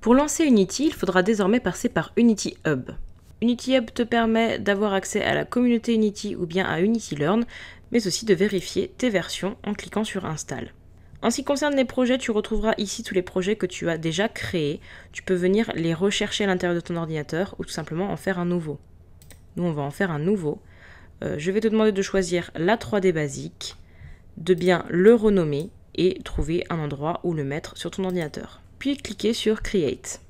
Pour lancer Unity, il faudra désormais passer par Unity Hub. Unity Hub te permet d'avoir accès à la communauté Unity ou bien à Unity Learn, mais aussi de vérifier tes versions en cliquant sur Install. En ce qui concerne les projets, tu retrouveras ici tous les projets que tu as déjà créés. Tu peux venir les rechercher à l'intérieur de ton ordinateur ou tout simplement en faire un nouveau. Nous, on va en faire un nouveau. Euh, je vais te demander de choisir la 3D basique, de bien le renommer et trouver un endroit où le mettre sur ton ordinateur puis cliquez sur Create.